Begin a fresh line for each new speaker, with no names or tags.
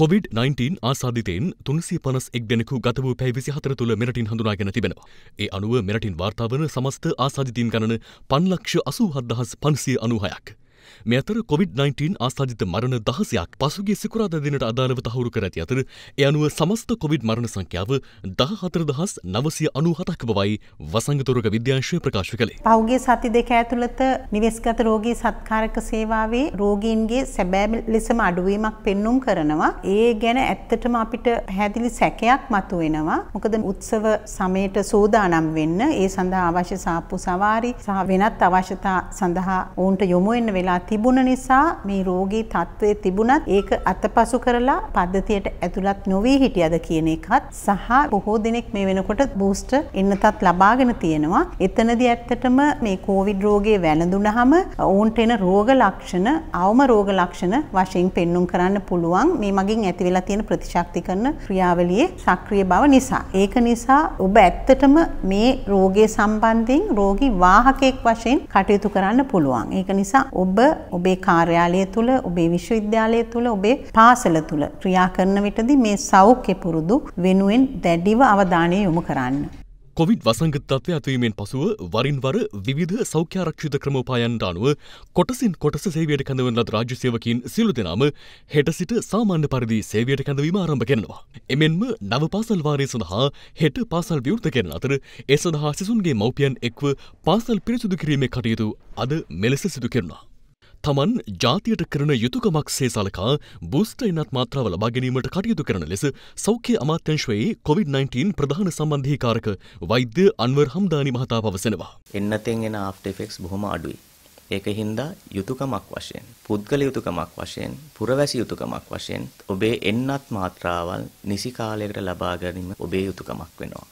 Covid 19 ආසාධිතයෙන් තුන්සිය පනස් එක් දෙනෙකු ගත වූ පැයි විසි හතර තුළ මෙරටින් හඳුනාගෙන තිබෙනවා. ඒ අනුව මෙරටින් වාර්තාාවන සමස්ත ආසාධිතීන් ගණන පන්ලක්ෂ අසූ හදදහස් පන්සිය අනුහයක්. මේ අතර කොවිD-19 ආසාධිත මරණ දහසයක් පසුගේ සිකුරාදා දිනට අදාළව තහවුරු කර ඇති අතර ඒ අනුව සමස්ත කොවිඩ් මරණ සංඛ්‍යාව දහ හතර දහස් නවසිය අනුහතක් බවයි වසංගතොරක විද්‍යාංශය ප්‍රකාශ කළේ.
පහුගේ සති දෙක ඇතුළත නිවෙස්ගත රෝගී සත්කාරක සේවාවේ රෝගීන්ගේ සැබෑ ලෙසම අඩුවීමක් පෙන්눔 කරනවා. ඒ ගැන ඇත්තටම අපිට පැහැදිලි සැකයක් මතුවෙනවා. මොකද උත්සව සමයට සූදානම් වෙන්න ඒ සඳහා අවශ්‍ය සාප්පු සවාරි සහ වෙනත් අවශ්‍යතා සඳහා ඔවුන්ට යොමු වෙන්න වෙලා වෙලා තිබුණ නිසා මේ රෝගී තත්ත්වයේ තිබුණත් ඒක අතපසු කරලා පද්ධතියට ඇතුළත් නොවී හිටියද කියන එකත් සහ බොහෝ දෙනෙක් මේ වෙනකොට බූස්ටර් එන්නතත් ලබාගෙන තියෙනවා. එතනදී ඇත්තටම මේ කොවිඩ් රෝගේ වැළඳුනහම ඔවුන්ට එන රෝග ලක්ෂණ අවම රෝග ලක්ෂණ වශයෙන් පෙන්눔 කරන්න පුළුවන් මේ මගින් ඇති වෙලා තියෙන ප්‍රතිශක්තිකරණ ක්‍රියාවලියේ සක්‍රිය බව නිසා. ඒක නිසා ඔබ ඇත්තටම මේ රෝගය සම්බන්ධයෙන් රෝගී වාහකයෙක් වශයෙන් කටයුතු කරන්න පුළුවන්. ඒක නිසා ඔබ ඔබේ කාර්යාලය තුළ ඔබේ විශ්වවිද්‍යාලය තුළ ඔබේ පාසල තුළ ක්‍රියා කරන විටදී මේ සෞඛ්‍ය පුරුදු වෙනුවෙන් දැඩිව අවධානය යොමු කරන්න.
කොවිඩ් වසංගතත්වය ඇතිවීමෙන් පසුව වරින් වර විධ සෞඛ්‍යාරක්ෂිත ක්‍රමෝපායන්ට අනුව කොටසින් කොටස සේවයට කැඳවන ලද රාජ්‍ය සේවකින් සියලු දෙනාම හෙට සිට සාමාන්‍ය පරිදි සේවයට කැඳවීම ආරම්භ කරනවා. එමෙන්ම නව පාසල් වාරය සඳහා හෙට පාසල් විවෘත කරන අතර ඒ සඳහා සිසුන්ගේ මව්පියන් එක්ව පාසල් පිරිසුදු කිරීමේ කටයුතු අද මෙලෙස සිදු කරනවා. තමන් ජාතියට කරන යුතුකමක් සේ සලකා බූස්ට එනත් මාත්‍රාව ලබා ගැනීමට කටයුතු කරන ලෙස සෞඛ්‍ය අමාත්‍යංශයේ කොවිD-19 ප්‍රධාන සම්බන්ධීකාරක
වෛද්‍ය අන්වර් හම්දානි මහතා පවසනවා. එන්නතෙන් එන ආෆ්ටර් ඉෆෙක්ට්ස් බොහොම අඩුයි. ඒක හින්දා යුතුයකමක් වශයෙන් පුද්ගල යුතුයකමක් වශයෙන් පුරවැසි යුතුයකමක් වශයෙන් ඔබේ එන්නත් මාත්‍රාවල් නිසි කාලයකට ලබා ගැනීම ඔබේ යුතුයකමක් වෙනවා